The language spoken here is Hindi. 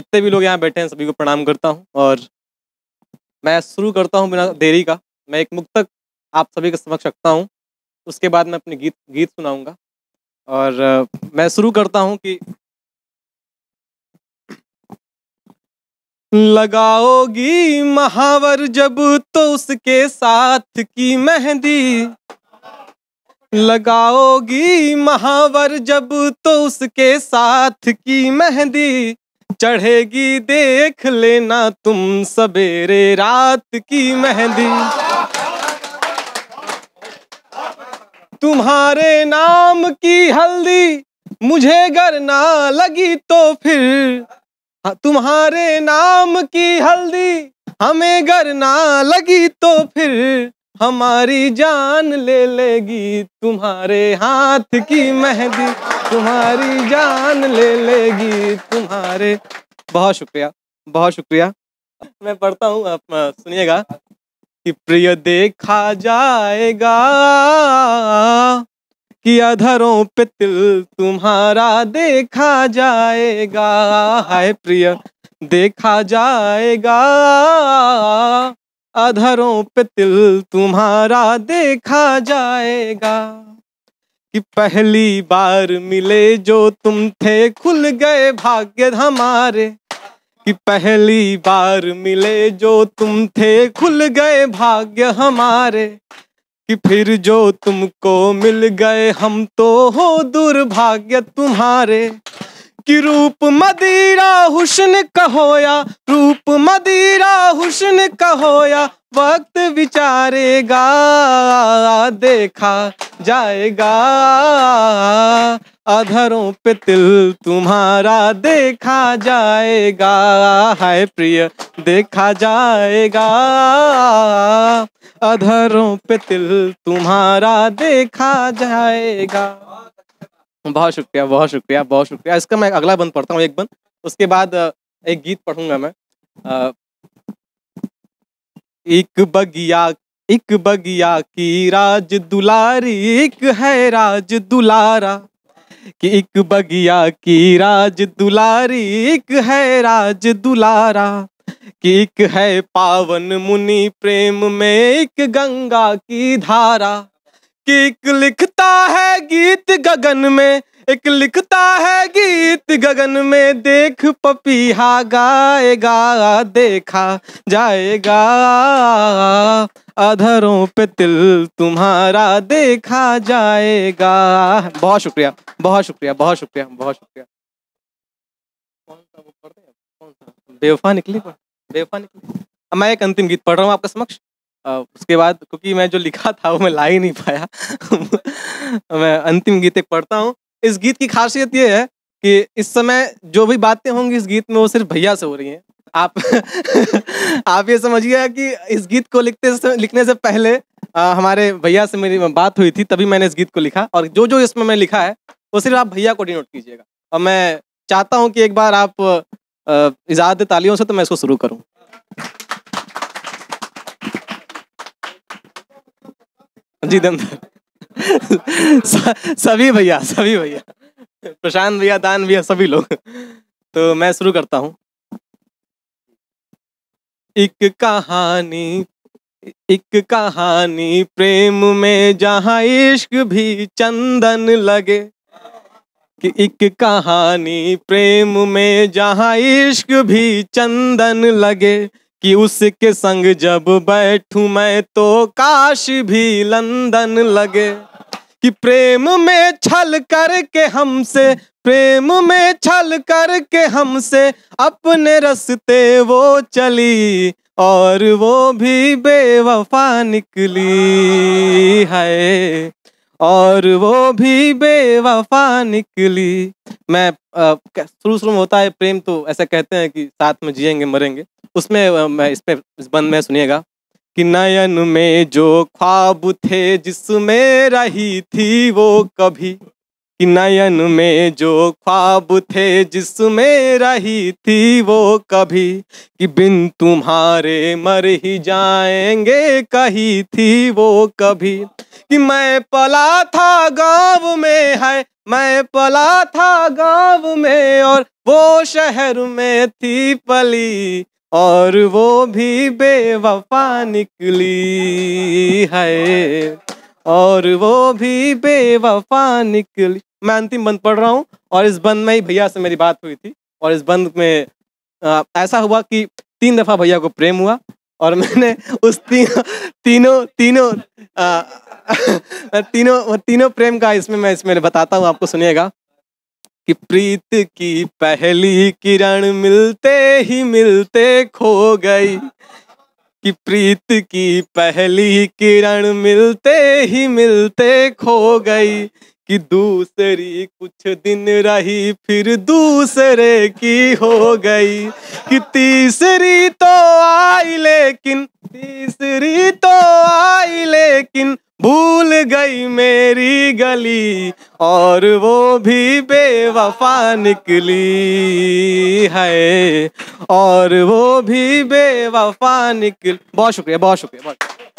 जितने भी लोग यहाँ बैठे हैं सभी को प्रणाम करता हूँ और मैं शुरू करता हूँ बिना देरी का मैं एक मुक्तक आप सभी के समक्ष रखता हूँ उसके बाद मैं अपने गीत गीत सुनाऊंगा और मैं शुरू करता हूँ कि लगाओगी महावर जब तो उसके साथ की मेहंदी लगाओगी महावर जब तो उसके साथ की मेहंदी चढ़ेगी देख लेना तुम सवेरे रात की मेहंदी तुम्हारे नाम की हल्दी मुझे घर ना लगी तो फिर हाँ, तुम्हारे नाम की हल्दी हमें घर ना लगी तो फिर हमारी जान ले लेगी तुम्हारे हाथ की मेहंदी तुम्हारी जान ले लेगी तुम्हारे बहुत शुक्रिया बहुत शुक्रिया मैं पढ़ता हूँ आप सुनिएगा कि प्रिय देखा जाएगा कि अधरों पे तिल तुम्हारा देखा जाएगा हाय प्रिय देखा जाएगा अधरों पे तिल तुम्हारा देखा जाएगा कि पहली बार मिले जो तुम थे खुल गए भाग्य हमारे कि पहली बार मिले जो तुम थे खुल गए भाग्य हमारे कि फिर जो तुमको मिल गए हम तो हो दुर्भाग्य तुम्हारे कि रूप मदीरा हुस्न कहोया रूप मदीरा हुस्न कहोया वक्त विचारेगा देखा जाएगा अधरों पे तिल तुम्हारा देखा जाएगा हाय प्रिय देखा जाएगा अधरों पे तिल तुम्हारा देखा जाएगा बहुत शुक्रिया बहुत शुक्रिया बहुत शुक्रिया इसका मैं अगला बंद पढ़ता हूँ एक बंद उसके बाद एक गीत पढ़ूंगा मैं एक बगिया एक बगिया की राज दुलारी एक है राज दुलारा कि एक बगिया की राज दुलारी एक है राज दुलारा कि एक है पावन मुनि प्रेम में एक गंगा की धारा कि एक लिखता है गीत गगन में एक लिखता है गीत गगन में देख पपीहा गाएगा देखा जाएगा अधरों पे तिल तुम्हारा देखा जाएगा बहुत शुक्रिया बहुत शुक्रिया बहुत शुक्रिया बहुत शुक्रिया कौन कौन सा सा बेवफा निकली बेवफा निकली मैं एक अंतिम गीत पढ़ रहा हूँ आपके समक्ष उसके बाद क्योंकि मैं जो लिखा था वो मैं ला ही नहीं पाया मैं अंतिम गीत एक पढ़ता हूँ इस गीत की खासियत ये है कि इस समय जो भी बातें होंगी इस गीत में वो सिर्फ भैया से हो रही हैं आप आप ये समझिए कि इस गीत को लिखते से, लिखने से पहले आ, हमारे भैया से मेरी बात हुई थी तभी मैंने इस गीत को लिखा और जो जो इसमें मैं लिखा है वो सिर्फ आप भैया को डिनोट कीजिएगा और मैं चाहता हूँ कि एक बार आप इजाद तालियों से तो मैं इसको शुरू करूँ जी हाँ। दम सभी भैया सभी भैया प्रशांत भैया दान भैया सभी लोग तो मैं शुरू करता हूँ एक कहानी एक कहानी प्रेम में जहाँ इश्क भी चंदन लगे कि एक कहानी प्रेम में जहाँ इश्क भी चंदन लगे कि उसके संग जब बैठू मैं तो काश भी लंदन लगे कि प्रेम में छल करके हमसे प्रेम में छल करके हमसे अपने रस्ते वो चली और वो भी बेवफा निकली है और वो भी बेवफा निकली मैं शुरू शुरू में होता है प्रेम तो ऐसा कहते हैं कि साथ में जिएंगे मरेंगे उसमें मैं इसमें इस बंद में सुनिएगा कि नयन में जो ख्वाब थे जिसमें रही थी वो कभी कि नयन में जो ख्वाब थे जिसमें रही थी वो कभी कि बिन तुम्हारे मर ही जाएंगे कही थी वो कभी कि मैं पला था गांव में है मैं पला था गांव में और वो शहर में थी पली और वो भी बेवफा निकली है और वो भी बेवफा निकली मैं अंतिम बंद पढ़ रहा हूँ और इस बंद में ही भैया से मेरी बात हुई थी और इस बंद में आ, ऐसा हुआ कि तीन दफा भैया को प्रेम हुआ और मैंने उस तीन तीनों तीनों तीनों तीनों प्रेम का इसमें मैं इसमें बताता हूँ आपको सुनिएगा कि प्रीत की पहली किरण मिलते ही मिलते खो गई कि प्रीत की पहली किरण मिलते ही मिलते खो गई कि दूसरी कुछ दिन रही फिर दूसरे की हो गई कि तीसरी तो आई लेकिन तीसरी तो आई लेकिन भूल गई मेरी गली और वो भी बेवफा निकली है और वो भी बेवफा निकली बहुत शुक्रिया बहुत शुक्रिया बहुत